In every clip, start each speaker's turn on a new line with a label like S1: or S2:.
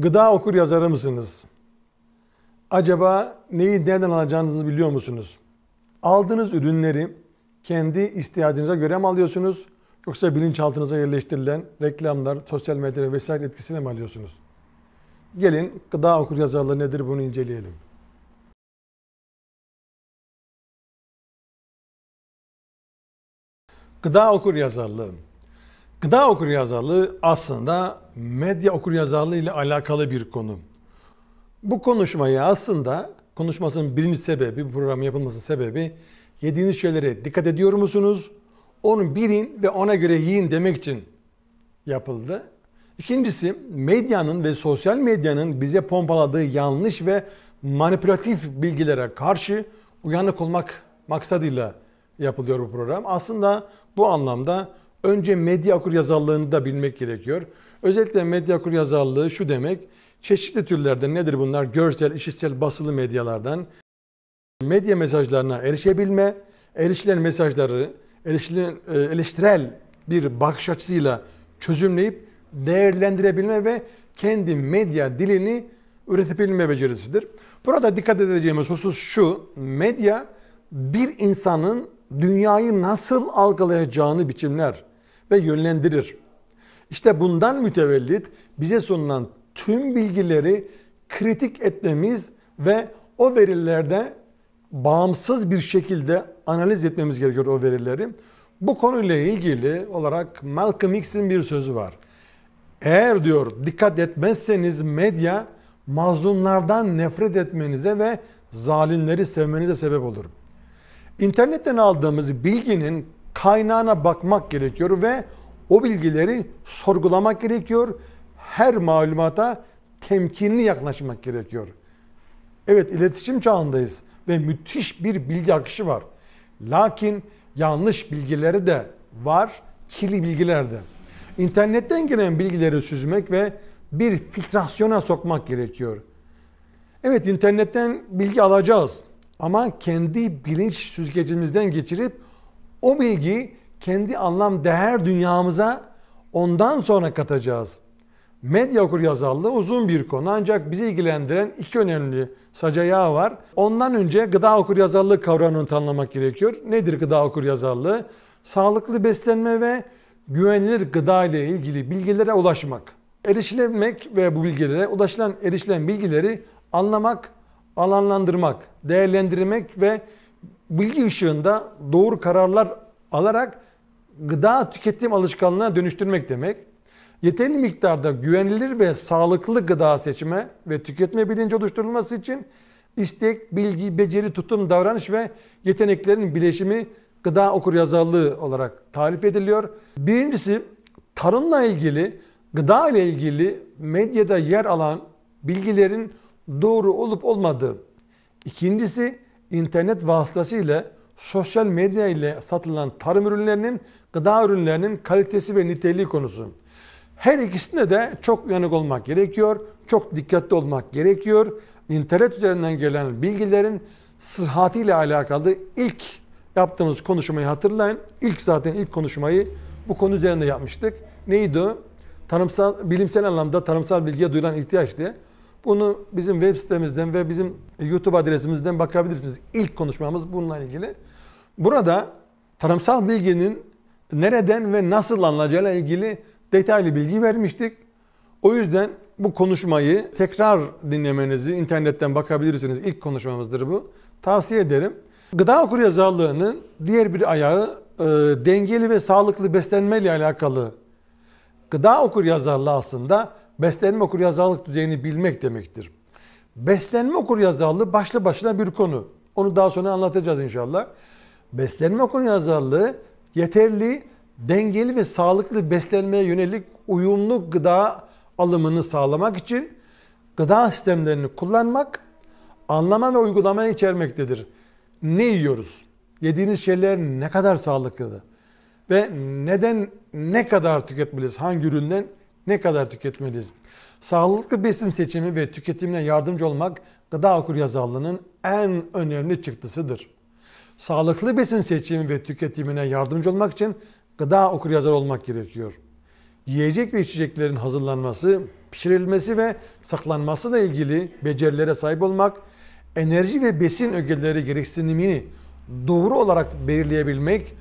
S1: gıda okur yazarı mısınız? Acaba neyi nereden alacağınızı biliyor musunuz? Aldığınız ürünleri kendi ihtiyacınıza göre mi alıyorsunuz? Yoksa bilinçaltınıza yerleştirilen reklamlar, sosyal medya vesaire etkisine mi alıyorsunuz? Gelin gıda okur yazarlığı nedir bunu inceleyelim. Gıda okur yazarlığı Gıda okuryazarlığı aslında medya okuryazarlığı ile alakalı bir konu. Bu konuşmayı aslında konuşmasının birinci sebebi, bu programın yapılmasının sebebi yediğiniz şeylere dikkat ediyor musunuz? Onu bilin ve ona göre yiyin demek için yapıldı. İkincisi medyanın ve sosyal medyanın bize pompaladığı yanlış ve manipülatif bilgilere karşı uyanık olmak maksadıyla yapılıyor bu program. Aslında bu anlamda Önce medya okuryazarlığını da bilmek gerekiyor. Özellikle medya okuryazarlığı şu demek, çeşitli türlerden nedir bunlar? Görsel, işitsel, basılı medyalardan medya mesajlarına erişebilme, erişilen mesajları erişilen, e, eleştirel bir bakış açısıyla çözümleyip değerlendirebilme ve kendi medya dilini üretebilme becerisidir. Burada dikkat edeceğimiz husus şu, medya bir insanın dünyayı nasıl algılayacağını biçimler ve yönlendirir. İşte bundan mütevellit bize sunulan tüm bilgileri kritik etmemiz ve o verilerde bağımsız bir şekilde analiz etmemiz gerekiyor o verileri. Bu konuyla ilgili olarak Malcolm X'in bir sözü var. Eğer diyor dikkat etmezseniz medya mazlumlardan nefret etmenize ve zalimleri sevmenize sebep olur. İnternetten aldığımız bilginin kaynağına bakmak gerekiyor ve o bilgileri sorgulamak gerekiyor. Her malumata temkinli yaklaşmak gerekiyor. Evet iletişim çağındayız ve müthiş bir bilgi akışı var. Lakin yanlış bilgileri de var, kirli bilgiler de. İnternetten gelen bilgileri süzmek ve bir filtrasyona sokmak gerekiyor. Evet internetten bilgi alacağız ama kendi bilinç süzgecimizden geçirip o bilgi kendi anlam değer dünyamıza ondan sonra katacağız. Medya okur yazarlığı uzun bir konu ancak bizi ilgilendiren iki önemli sacayağı var. Ondan önce gıda okur yazarlığı kavramını tanımlamak gerekiyor. Nedir gıda okur yazarlığı? Sağlıklı beslenme ve güvenilir gıda ile ilgili bilgilere ulaşmak. Erişilemek ve bu bilgilere ulaşılan erişilen bilgileri anlamak, alanlandırmak, değerlendirmek ve bilgi ışığında doğru kararlar alarak gıda tüketim alışkanlığına dönüştürmek demek. Yeterli miktarda güvenilir ve sağlıklı gıda seçme ve tüketme bilinci oluşturulması için istek, bilgi, beceri, tutum, davranış ve yeteneklerin bileşimi gıda okuryazarlığı olarak tarif ediliyor. Birincisi tarımla ilgili, gıda ile ilgili medyada yer alan bilgilerin doğru olup olmadığı. İkincisi internet vasıtasıyla sosyal medya ile satılan tarım ürünlerinin, gıda ürünlerinin kalitesi ve niteliği konusu. Her ikisinde de çok uyanık olmak gerekiyor, çok dikkatli olmak gerekiyor. İnternet üzerinden gelen bilgilerin sıhhatiyle alakalı ilk yaptığımız konuşmayı hatırlayın. İlk zaten ilk konuşmayı bu konu üzerinde yapmıştık. Neydi o? Tarımsal, bilimsel anlamda tarımsal bilgiye duyulan ihtiyaçtı. Bunu bizim web sitemizden ve bizim YouTube adresimizden bakabilirsiniz. İlk konuşmamız bununla ilgili. Burada tarımsal bilginin nereden ve nasıl alınacağıyla ilgili detaylı bilgi vermiştik. O yüzden bu konuşmayı tekrar dinlemenizi internetten bakabilirsiniz. İlk konuşmamızdır bu. Tavsiye ederim. Gıda okuryazarlığının diğer bir ayağı e, dengeli ve sağlıklı beslenme ile alakalı. Gıda okuryazarlığı aslında beslenme okuryazarlık düzeyini bilmek demektir. Beslenme okuryazarlığı başlı başına bir konu. Onu daha sonra anlatacağız inşallah. Beslenme okuryazarlığı yeterli, dengeli ve sağlıklı beslenmeye yönelik uyumlu gıda alımını sağlamak için gıda sistemlerini kullanmak, anlama ve uygulamaya içermektedir. Ne yiyoruz? Yediğimiz şeyler ne kadar sağlıklı? Ve neden ne kadar tüketmeliyiz? Hangi üründen? Ne kadar tüketmeliyiz? Sağlıklı besin seçimi ve tüketimine yardımcı olmak gıda okuryazarlığının en önemli çıktısıdır. Sağlıklı besin seçimi ve tüketimine yardımcı olmak için gıda okuryazar olmak gerekiyor. Yiyecek ve içeceklerin hazırlanması, pişirilmesi ve saklanmasıyla ilgili becerilere sahip olmak, enerji ve besin ögeleri gereksinimini doğru olarak belirleyebilmek,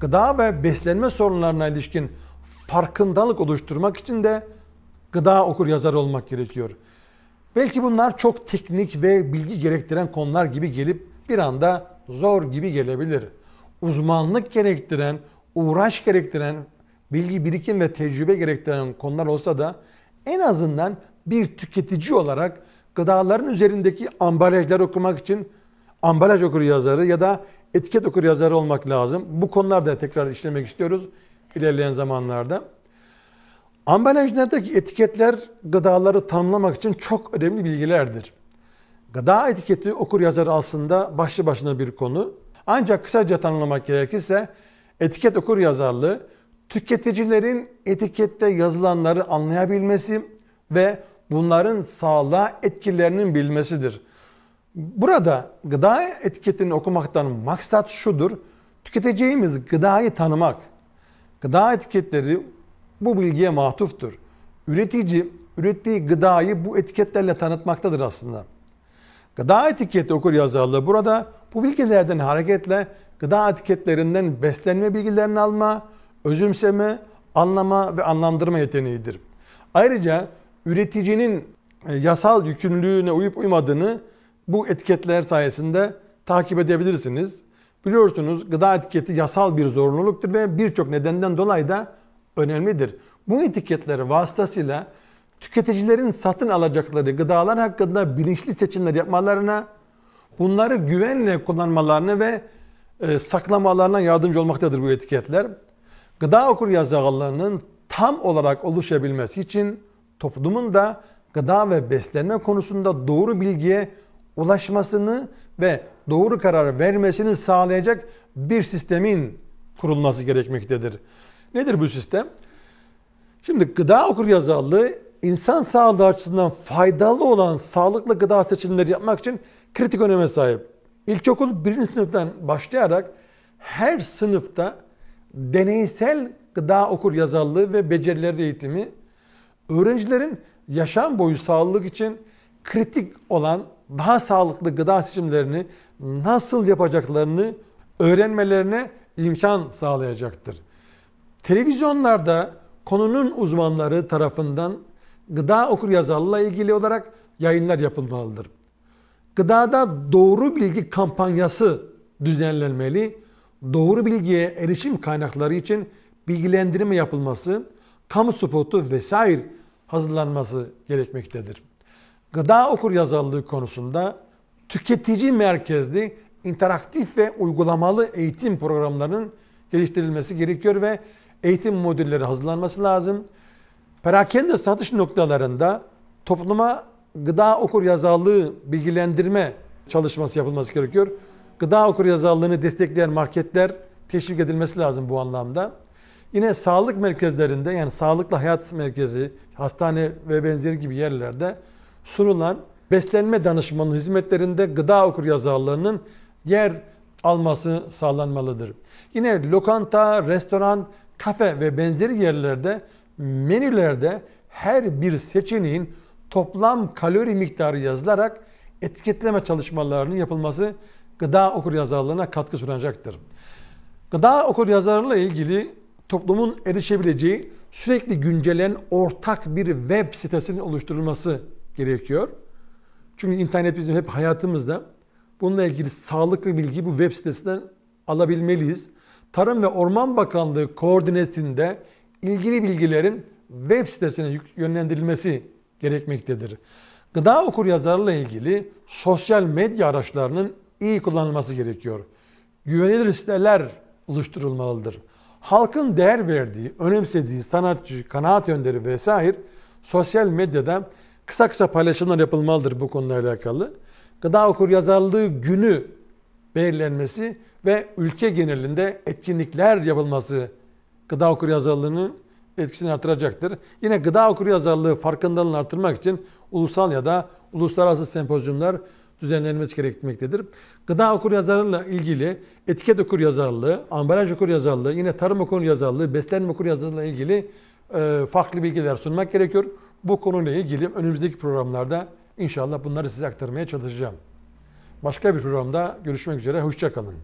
S1: gıda ve beslenme sorunlarına ilişkin farkındalık oluşturmak için de gıda okur yazar olmak gerekiyor. Belki bunlar çok teknik ve bilgi gerektiren konular gibi gelip bir anda zor gibi gelebilir. Uzmanlık gerektiren, uğraş gerektiren, bilgi birikim ve tecrübe gerektiren konular olsa da en azından bir tüketici olarak gıdaların üzerindeki ambalajları okumak için ambalaj okur yazarı ya da etiket okur yazarı olmak lazım. Bu konularda tekrar işlemek istiyoruz ilerleyen zamanlarda. Ambalajlardaki etiketler gıdaları tanımlamak için çok önemli bilgilerdir. Gıda etiketi okur yazarı aslında başlı başına bir konu. Ancak kısaca tanımlamak gerekirse etiket okur yazarlığı tüketicilerin etikette yazılanları anlayabilmesi ve bunların sağlığa etkilerinin bilmesidir. Burada gıda etiketini okumaktan maksat şudur. Tüketeceğimiz gıdayı tanımak. Gıda etiketleri bu bilgiye matuftur. Üretici ürettiği gıdayı bu etiketlerle tanıtmaktadır aslında. Gıda etiketi okur yazarlığı burada bu bilgilerden hareketle gıda etiketlerinden beslenme bilgilerini alma, özümseme, anlama ve anlamdırma yeteneğidir. Ayrıca üreticinin e, yasal yükümlülüğüne uyup uymadığını bu etiketler sayesinde takip edebilirsiniz. Biliyorsunuz gıda etiketi yasal bir zorunluluktur ve birçok nedenden dolayı da önemlidir. Bu etiketleri vasıtasıyla tüketicilerin satın alacakları gıdalar hakkında bilinçli seçimler yapmalarına, bunları güvenle kullanmalarına ve e, saklamalarına yardımcı olmaktadır bu etiketler. Gıda okur okuryazarlarının tam olarak oluşabilmesi için toplumun da gıda ve beslenme konusunda doğru bilgiye ulaşmasını ve doğru karar vermesini sağlayacak bir sistemin kurulması gerekmektedir. Nedir bu sistem? Şimdi gıda okuryazarlığı insan sağlığı açısından faydalı olan sağlıklı gıda seçimleri yapmak için kritik öneme sahip. İlkokul birinci sınıftan başlayarak her sınıfta deneysel gıda okur okuryazarlığı ve becerileri eğitimi öğrencilerin yaşam boyu sağlık için kritik olan daha sağlıklı gıda seçimlerini nasıl yapacaklarını öğrenmelerine imkan sağlayacaktır. Televizyonlarda konunun uzmanları tarafından gıda okuryazarlığıyla ilgili olarak yayınlar yapılmalıdır. Gıdada doğru bilgi kampanyası düzenlenmeli, doğru bilgiye erişim kaynakları için bilgilendirme yapılması, kamu spotu vesaire hazırlanması gerekmektedir gıda okur okuryazarlığı konusunda tüketici merkezli, interaktif ve uygulamalı eğitim programlarının geliştirilmesi gerekiyor ve eğitim modülleri hazırlanması lazım. Perakende satış noktalarında topluma gıda okur okuryazarlığı bilgilendirme çalışması yapılması gerekiyor. Gıda okur okuryazarlığını destekleyen marketler teşvik edilmesi lazım bu anlamda. Yine sağlık merkezlerinde yani sağlıklı hayat merkezi, hastane ve benzeri gibi yerlerde sunulan beslenme danışmanı hizmetlerinde gıda okuryazarlarının yer alması sağlanmalıdır. Yine lokanta, restoran, kafe ve benzeri yerlerde menülerde her bir seçeneğin toplam kalori miktarı yazılarak etiketleme çalışmalarının yapılması gıda okuryazarlığına katkı sunacaktır. Gıda okuryazarlığıyla ilgili toplumun erişebileceği sürekli güncelen ortak bir web sitesinin oluşturulması gerekiyor. Çünkü internet bizim hep hayatımızda. Bununla ilgili sağlıklı bilgiyi bu web sitesinden alabilmeliyiz. Tarım ve Orman Bakanlığı koordinatinde ilgili bilgilerin web sitesine yönlendirilmesi gerekmektedir. Gıda okur yazarla ilgili sosyal medya araçlarının iyi kullanılması gerekiyor. Güvenilir siteler oluşturulmalıdır. Halkın değer verdiği, önemsediği sanatçı, kanaat önderi vesaire sosyal medyada kısa kısa paylaşımlar yapılmalıdır bu konuyla alakalı. Gıda okur okuryazarlığı günü belirlenmesi ve ülke genelinde etkinlikler yapılması gıda okur okuryazarlığının etkisini artıracaktır. Yine gıda okur okuryazarlığı farkındalığını artırmak için ulusal ya da uluslararası sempozyumlar düzenlenmesi gerekmektedir. Gıda okur okuryazarlığıyla ilgili etiket okur okuryazarlığı, ambalaj okur okuryazarlığı, yine tarım okur okuryazarlığı, beslenme okur okuryazarlığıyla ilgili e, farklı bilgiler sunmak gerekiyor. Bu konuyla ilgili önümüzdeki programlarda inşallah bunları size aktarmaya çalışacağım. Başka bir programda görüşmek üzere, hoşçakalın.